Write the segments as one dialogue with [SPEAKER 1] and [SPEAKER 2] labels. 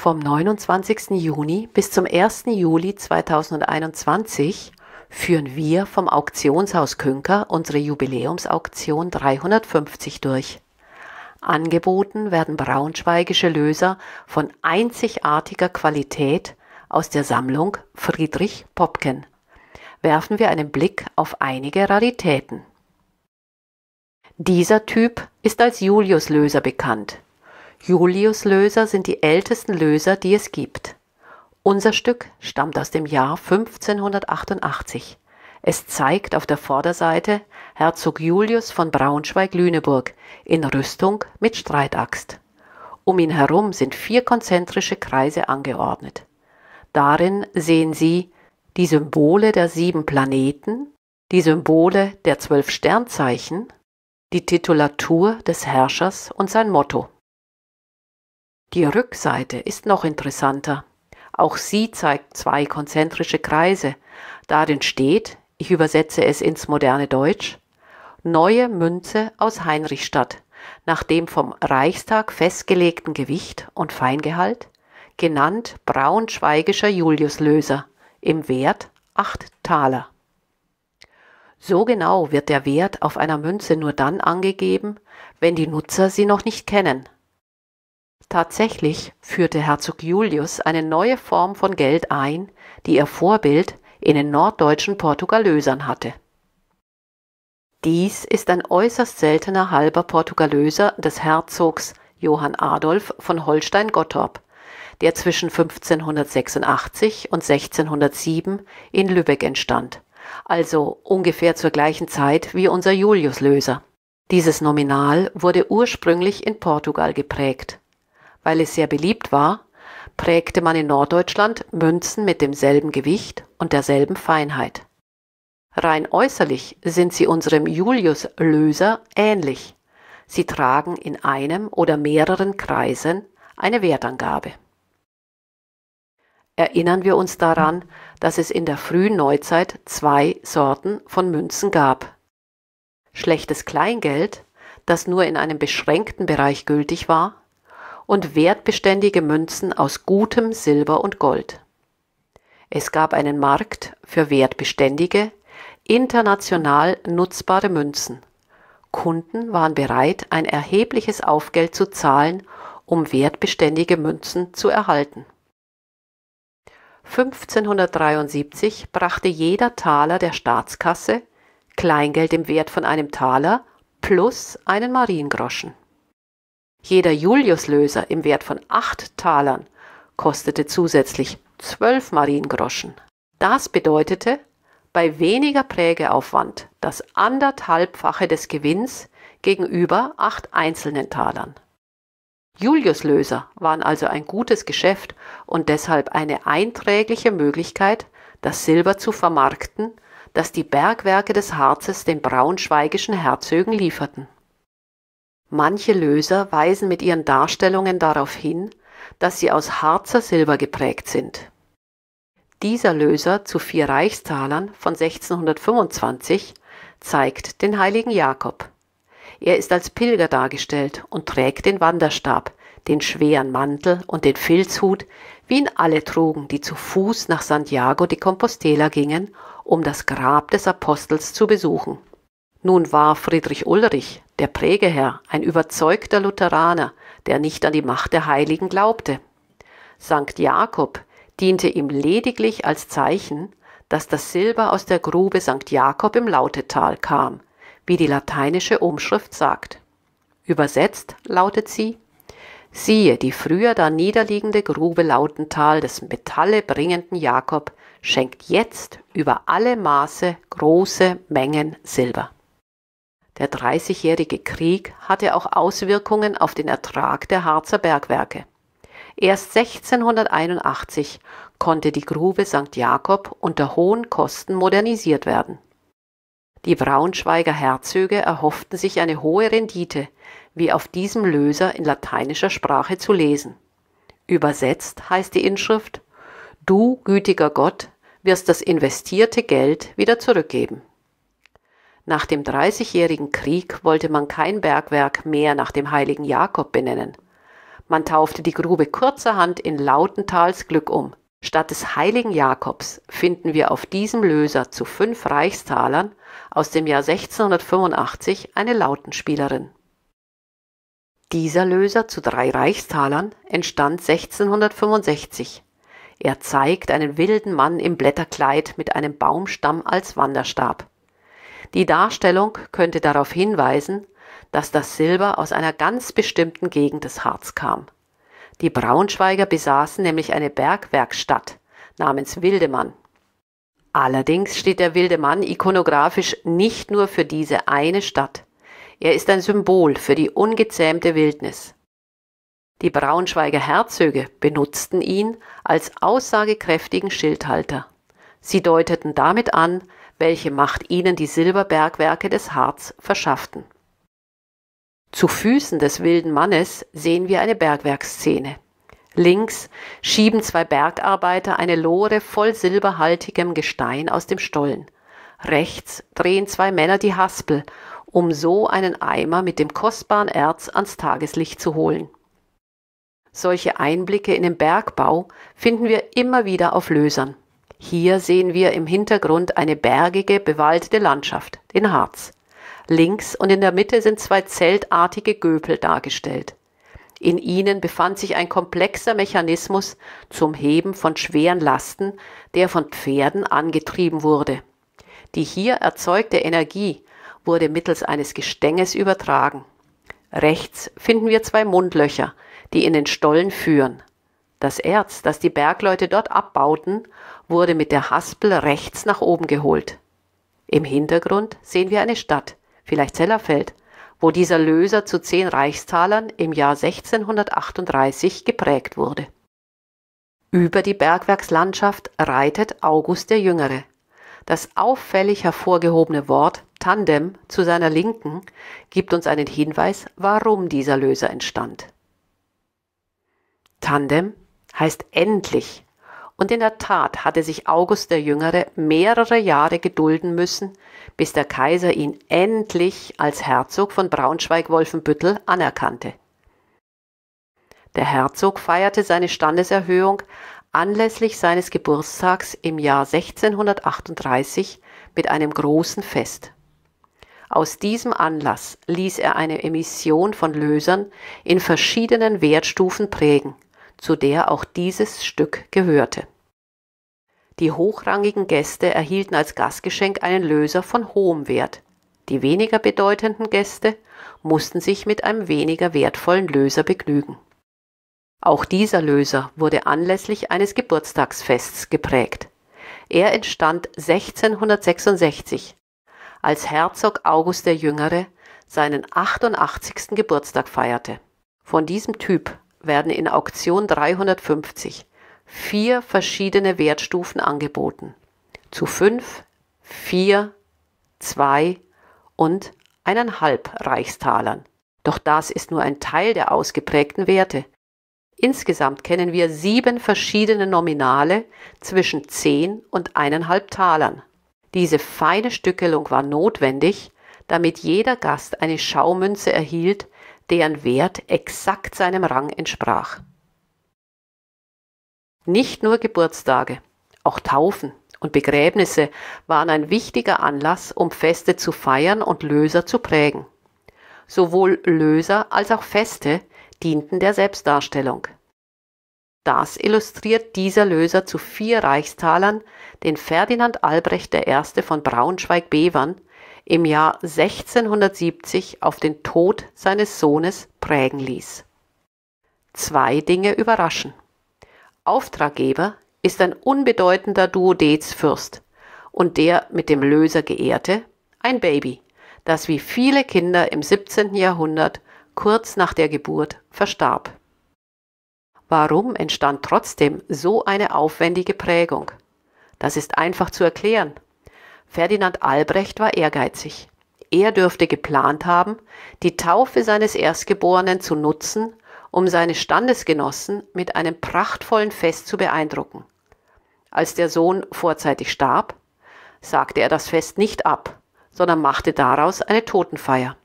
[SPEAKER 1] vom 29. Juni bis zum 1. Juli 2021 führen wir vom Auktionshaus Künker unsere Jubiläumsauktion 350 durch. Angeboten werden braunschweigische Löser von einzigartiger Qualität aus der Sammlung Friedrich Popken. Werfen wir einen Blick auf einige Raritäten. Dieser Typ ist als Julius-Löser bekannt. Julius-Löser sind die ältesten Löser, die es gibt. Unser Stück stammt aus dem Jahr 1588. Es zeigt auf der Vorderseite Herzog Julius von Braunschweig-Lüneburg in Rüstung mit Streitaxt. Um ihn herum sind vier konzentrische Kreise angeordnet. Darin sehen Sie die Symbole der sieben Planeten, die Symbole der zwölf Sternzeichen, die Titulatur des Herrschers und sein Motto. Die Rückseite ist noch interessanter. Auch sie zeigt zwei konzentrische Kreise. Darin steht, ich übersetze es ins moderne Deutsch, neue Münze aus Heinrichstadt, nach dem vom Reichstag festgelegten Gewicht und Feingehalt, genannt braunschweigischer Juliuslöser, im Wert 8 Taler. So genau wird der Wert auf einer Münze nur dann angegeben, wenn die Nutzer sie noch nicht kennen. Tatsächlich führte Herzog Julius eine neue Form von Geld ein, die ihr Vorbild in den norddeutschen Portugalösern hatte. Dies ist ein äußerst seltener halber Portugalöser des Herzogs Johann Adolf von Holstein-Gottorp, der zwischen 1586 und 1607 in Lübeck entstand, also ungefähr zur gleichen Zeit wie unser Julius-Löser. Dieses Nominal wurde ursprünglich in Portugal geprägt weil es sehr beliebt war, prägte man in Norddeutschland Münzen mit demselben Gewicht und derselben Feinheit. Rein äußerlich sind sie unserem Julius Löser ähnlich. Sie tragen in einem oder mehreren Kreisen eine Wertangabe. Erinnern wir uns daran, dass es in der frühen Neuzeit zwei Sorten von Münzen gab. Schlechtes Kleingeld, das nur in einem beschränkten Bereich gültig war, und wertbeständige Münzen aus gutem Silber und Gold. Es gab einen Markt für wertbeständige, international nutzbare Münzen. Kunden waren bereit, ein erhebliches Aufgeld zu zahlen, um wertbeständige Münzen zu erhalten. 1573 brachte jeder Taler der Staatskasse Kleingeld im Wert von einem Taler plus einen Mariengroschen. Jeder Juliuslöser im Wert von acht Talern kostete zusätzlich zwölf Mariengroschen. Das bedeutete, bei weniger Prägeaufwand das anderthalbfache des Gewinns gegenüber acht einzelnen Talern. Juliuslöser waren also ein gutes Geschäft und deshalb eine einträgliche Möglichkeit, das Silber zu vermarkten, das die Bergwerke des Harzes den braunschweigischen Herzögen lieferten. Manche Löser weisen mit ihren Darstellungen darauf hin, dass sie aus Harzer Silber geprägt sind. Dieser Löser zu vier Reichstalern von 1625 zeigt den heiligen Jakob. Er ist als Pilger dargestellt und trägt den Wanderstab, den schweren Mantel und den Filzhut, wie ihn alle trugen, die zu Fuß nach Santiago de Compostela gingen, um das Grab des Apostels zu besuchen. Nun war Friedrich Ulrich, der Prägeherr, ein überzeugter Lutheraner, der nicht an die Macht der Heiligen glaubte. Sankt Jakob diente ihm lediglich als Zeichen, dass das Silber aus der Grube Sankt Jakob im Lautetal kam, wie die lateinische Umschrift sagt. Übersetzt lautet sie, Siehe, die früher da niederliegende Grube Lautental des Metalle bringenden Jakob schenkt jetzt über alle Maße große Mengen Silber. Der Dreißigjährige Krieg hatte auch Auswirkungen auf den Ertrag der Harzer Bergwerke. Erst 1681 konnte die Grube St. Jakob unter hohen Kosten modernisiert werden. Die Braunschweiger Herzöge erhofften sich eine hohe Rendite, wie auf diesem Löser in lateinischer Sprache zu lesen. Übersetzt heißt die Inschrift Du, gütiger Gott, wirst das investierte Geld wieder zurückgeben. Nach dem Dreißigjährigen Krieg wollte man kein Bergwerk mehr nach dem heiligen Jakob benennen. Man taufte die Grube kurzerhand in Lautentals Glück um. Statt des heiligen Jakobs finden wir auf diesem Löser zu fünf Reichstalern aus dem Jahr 1685 eine Lautenspielerin. Dieser Löser zu drei Reichstalern entstand 1665. Er zeigt einen wilden Mann im Blätterkleid mit einem Baumstamm als Wanderstab. Die Darstellung könnte darauf hinweisen, dass das Silber aus einer ganz bestimmten Gegend des Harz kam. Die Braunschweiger besaßen nämlich eine Bergwerkstatt namens Wildemann. Allerdings steht der Wildemann ikonografisch nicht nur für diese eine Stadt. Er ist ein Symbol für die ungezähmte Wildnis. Die Braunschweiger Herzöge benutzten ihn als aussagekräftigen Schildhalter. Sie deuteten damit an, welche Macht ihnen die Silberbergwerke des Harz verschafften. Zu Füßen des wilden Mannes sehen wir eine Bergwerksszene. Links schieben zwei Bergarbeiter eine Lore voll silberhaltigem Gestein aus dem Stollen. Rechts drehen zwei Männer die Haspel, um so einen Eimer mit dem kostbaren Erz ans Tageslicht zu holen. Solche Einblicke in den Bergbau finden wir immer wieder auf Lösern. Hier sehen wir im Hintergrund eine bergige, bewaldete Landschaft, den Harz. Links und in der Mitte sind zwei zeltartige Göpel dargestellt. In ihnen befand sich ein komplexer Mechanismus zum Heben von schweren Lasten, der von Pferden angetrieben wurde. Die hier erzeugte Energie wurde mittels eines Gestänges übertragen. Rechts finden wir zwei Mundlöcher, die in den Stollen führen. Das Erz, das die Bergleute dort abbauten, wurde mit der Haspel rechts nach oben geholt. Im Hintergrund sehen wir eine Stadt, vielleicht Zellerfeld, wo dieser Löser zu zehn Reichstalern im Jahr 1638 geprägt wurde. Über die Bergwerkslandschaft reitet August der Jüngere. Das auffällig hervorgehobene Wort Tandem zu seiner Linken gibt uns einen Hinweis, warum dieser Löser entstand. Tandem heißt endlich. Und in der Tat hatte sich August der Jüngere mehrere Jahre gedulden müssen, bis der Kaiser ihn endlich als Herzog von Braunschweig-Wolfenbüttel anerkannte. Der Herzog feierte seine Standeserhöhung anlässlich seines Geburtstags im Jahr 1638 mit einem großen Fest. Aus diesem Anlass ließ er eine Emission von Lösern in verschiedenen Wertstufen prägen – zu der auch dieses Stück gehörte. Die hochrangigen Gäste erhielten als Gastgeschenk einen Löser von hohem Wert. Die weniger bedeutenden Gäste mussten sich mit einem weniger wertvollen Löser begnügen. Auch dieser Löser wurde anlässlich eines Geburtstagsfests geprägt. Er entstand 1666, als Herzog August der Jüngere seinen 88. Geburtstag feierte. Von diesem Typ werden in Auktion 350 vier verschiedene Wertstufen angeboten. Zu 5, 4, 2 und eineinhalb Reichstalern. Doch das ist nur ein Teil der ausgeprägten Werte. Insgesamt kennen wir sieben verschiedene Nominale zwischen 10 und eineinhalb Talern. Diese feine Stückelung war notwendig, damit jeder Gast eine Schaumünze erhielt, deren Wert exakt seinem Rang entsprach. Nicht nur Geburtstage, auch Taufen und Begräbnisse waren ein wichtiger Anlass, um Feste zu feiern und Löser zu prägen. Sowohl Löser als auch Feste dienten der Selbstdarstellung. Das illustriert dieser Löser zu vier Reichstalern, den Ferdinand Albrecht I. von Braunschweig-Bevern im Jahr 1670 auf den Tod seines Sohnes prägen ließ. Zwei Dinge überraschen. Auftraggeber ist ein unbedeutender Duodezfürst und der mit dem Löser geehrte ein Baby, das wie viele Kinder im 17. Jahrhundert kurz nach der Geburt verstarb. Warum entstand trotzdem so eine aufwendige Prägung? Das ist einfach zu erklären – Ferdinand Albrecht war ehrgeizig. Er dürfte geplant haben, die Taufe seines Erstgeborenen zu nutzen, um seine Standesgenossen mit einem prachtvollen Fest zu beeindrucken. Als der Sohn vorzeitig starb, sagte er das Fest nicht ab, sondern machte daraus eine Totenfeier.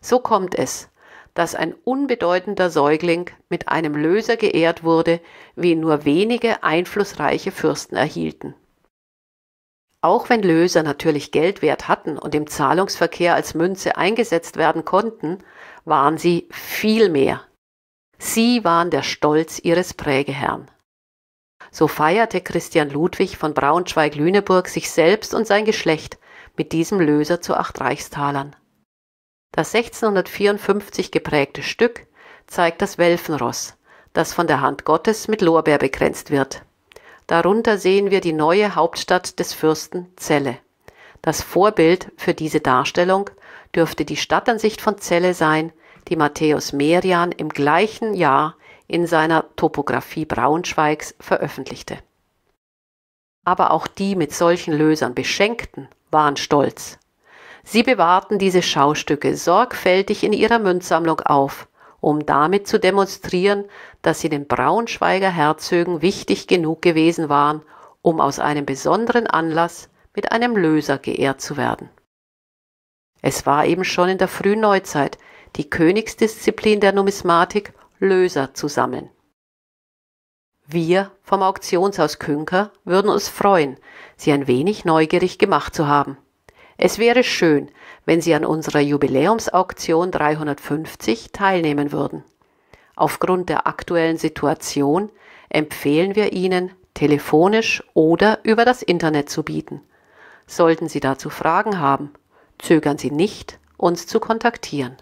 [SPEAKER 1] So kommt es, dass ein unbedeutender Säugling mit einem Löser geehrt wurde, wie ihn nur wenige einflussreiche Fürsten erhielten. Auch wenn Löser natürlich Geldwert hatten und im Zahlungsverkehr als Münze eingesetzt werden konnten, waren sie viel mehr. Sie waren der Stolz ihres Prägeherrn. So feierte Christian Ludwig von Braunschweig-Lüneburg sich selbst und sein Geschlecht mit diesem Löser zu acht Reichstalern. Das 1654 geprägte Stück zeigt das Welfenross, das von der Hand Gottes mit Lorbeer begrenzt wird. Darunter sehen wir die neue Hauptstadt des Fürsten Celle. Das Vorbild für diese Darstellung dürfte die Stadtansicht von Celle sein, die Matthäus Merian im gleichen Jahr in seiner Topographie Braunschweigs veröffentlichte. Aber auch die mit solchen Lösern Beschenkten waren stolz. Sie bewahrten diese Schaustücke sorgfältig in ihrer Münzsammlung auf um damit zu demonstrieren, dass sie den Braunschweiger Herzögen wichtig genug gewesen waren, um aus einem besonderen Anlass mit einem Löser geehrt zu werden. Es war eben schon in der frühen Neuzeit die Königsdisziplin der Numismatik, Löser zu sammeln. Wir vom Auktionshaus Künker würden uns freuen, Sie ein wenig neugierig gemacht zu haben. Es wäre schön, wenn Sie an unserer Jubiläumsauktion 350 teilnehmen würden. Aufgrund der aktuellen Situation empfehlen wir Ihnen, telefonisch oder über das Internet zu bieten. Sollten Sie dazu Fragen haben, zögern Sie nicht, uns zu kontaktieren.